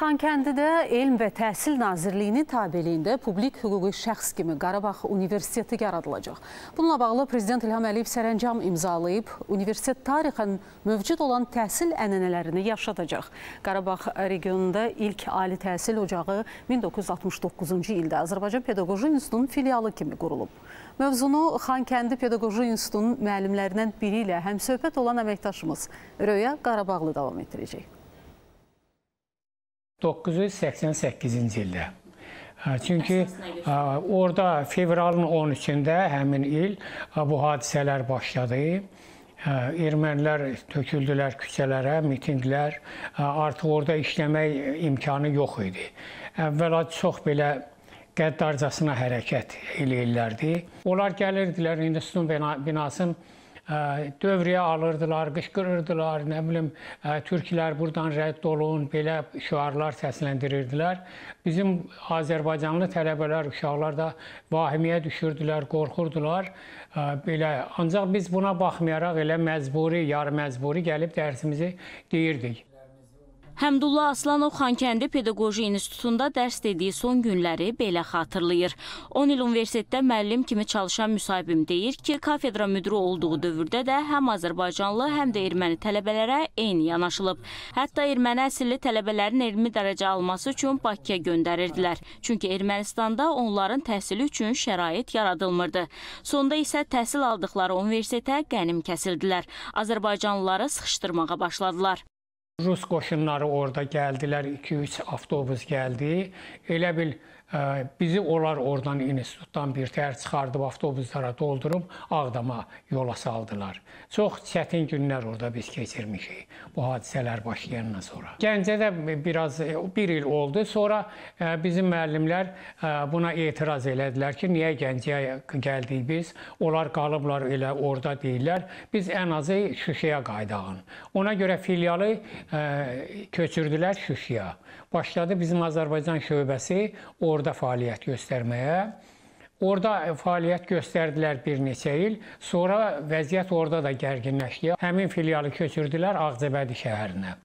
Xankəndidə Elm və Təhsil Nazirliyinin tabeliyində publik hüquqi şəxs kimi Qarabağ Universiteti yaradılacaq. Bununla bağlı Prezident İlham Əliyev sərəncam imzalayıb, universitet tarixin mövcud olan təhsil ənənələrini yaşadacaq. Qarabağ regionunda ilk ali təhsil ocağı 1969-cu ildə Azərbaycan Pedaqoji İnstitutunun filialı kimi qurulub. Mövzunu Xankəndi Pedaqoji İnstitutunun müəllimlərindən biri ilə həmsöhbət olan əməkdaşımız Röya Qarabağlı davam etdirəcək. 988-ci ildə. Çünki orada fevralın 13-də həmin il bu hadisələr başladı. Ermənilər töküldülər küçələrə, mitinqlər. Artıq orada işləmək imkanı yox idi. Əvvəla çox belə qəddarcasına hərəkət eləyirlərdi. Onlar gəlirdilər Hindistan binasının dövrəyə alırdılar, qışqırırdılar, nə bilim, türklər burdan rədd olun, belə şüarlar səsləndirirdilər. Bizim Azərbaycanlı tələbələr, uşaqlar da vahimiyə düşürdülər, qorxurdular. Belə ancaq biz buna baxmayaraq elə məcburi, yarı məcburi gəlib dərsimizi deyirdik. Həmdullah Aslanov Xankəndi Pedaqoji İnstitutunda dərs dediyi son günləri belə xatırlayır. 10 il universitetdə müəllim kimi çalışan müsahibim deyir ki, kafedra müdürü olduğu dövrdə də həm azərbaycanlı, həm də erməni tələbələrə eyni yanaşılıb. Hətta erməni əsilli tələbələrin elmi dərəcə alması üçün Bakıya göndərirdilər. Çünki Ermənistanda onların təhsili üçün şərait yaradılmırdı. Sonda isə təhsil aldıqları universitetə qənim kəsildilər. Azərbaycanlıları sıxışdırmağa başladılar. Rus qoşunları orada gəldilər, 2-3 avtobus gəldi. Elə bil Bizi onlar oradan institutdan birtəhər çıxardıb avtobuslara doldurub Ağdama yola saldılar. Çox çətin günlər orada biz keçirmişik bu hadisələr başlayandan sonra. Gəncədə biraz e, bir il oldu. Sonra e, bizim müəllimlər e, buna etiraz elədilər ki, niyə Gəncəyə gəldik biz? Onlar qalıblar elə orada deyirlər. Biz ən azı Şuşaya qaydağın. Ona görə filialı köçürdülər Şuşaya. Başladı bizim Azərbaycan şöbəsi orada orada fəaliyyət göstərməyə. Orada fəaliyyət göstərdilər bir neçə il. Sonra vəziyyət orada da gərginləşdi. Həmin filialı köçürdülər Ağcabədi şəhərinə.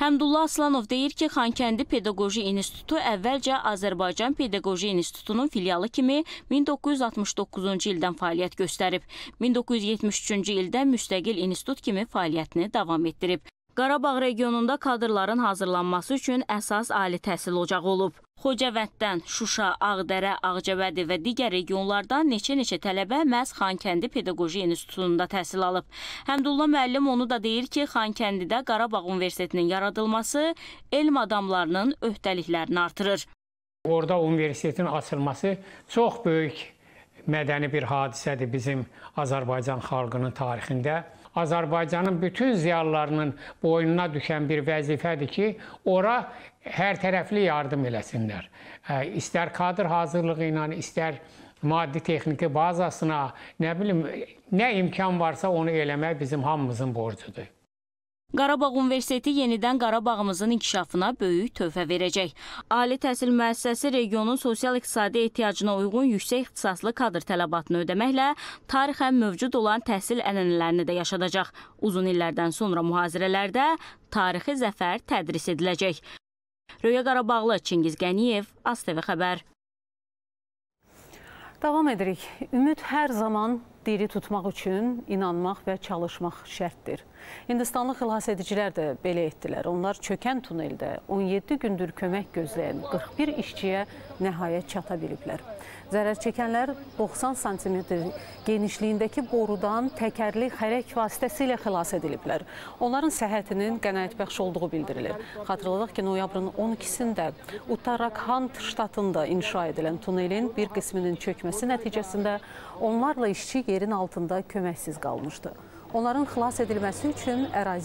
Həmdullah Aslanov deyir ki, Xankəndi Pedaqoji İnstitutu əvvəlcə Azərbaycan Pedaqoji İnstitutunun filialı kimi 1969-cu ildən fəaliyyət göstərib. 1973-cü ildə müstəqil institut kimi fəaliyyətini davam etdirib. Qarabağ regionunda kadrların hazırlanması üçün əsas ali təhsil ocağı olub. Xocavənddən, Şuşa, Ağdərə, Ağcabədi və digər regionlardan neçə-neçə tələbə məhz Xankəndi Pedaqoji İnstitutunda təhsil alıb. Həmdullah müəllim onu da deyir ki, Xankəndidə Qarabağ Universitetinin yaradılması elm adamlarının öhdəliklərini artırır. Orada universitetin açılması çox böyük mədəni bir hadisədir bizim Azərbaycan xalqının tarixində. Azərbaycanın bütün ziyalılarının boynuna düşən bir vəzifədir ki, ora hər tərəfli yardım eləsinlər. İstər kadr hazırlığı ilə, istər maddi texniki bazasına, nə bilim, nə imkan varsa onu eləmək bizim hamımızın borcudur. Qarabağ Universiteti yenidən Qarabağımızın inkişafına böyük tövbə verəcək. Ali təhsil müəssisəsi regionun sosial-iqtisadi ehtiyacına uyğun yüksək ixtisaslı kadr tələbatını ödəməklə tarixən mövcud olan təhsil ənənələrini də yaşadacaq. Uzun illərdən sonra mühazirələrdə tarixi zəfər tədris ediləcək. Röya Qarabağlı, Çingiz Qəniyev, ASTV Xəbər. Davam edirik. Ümid hər zaman diri tutmaq üçün inanmaq və çalışmaq şərtdir. Hindistanlı xilasedicilər də belə etdilər. Onlar çökən tuneldə 17 gündür kömək gözləyən 41 işçiyə nəhayət çata biliblər. Zərər çəkənlər 90 sm genişliyindəki borudan təkərli xərək vasitəsilə xilas ediliblər. Onların səhhətinin qənaətbəxş olduğu bildirilir. Xatırladaq ki, noyabrın 12-sində Uttarakhand ştatında inşa edilən tunelin bir qisminin çökməsi nəticəsində onlarla işçi yerin altında köməksiz qalmışdı. Onların xilas edilməsi üçün əraziyə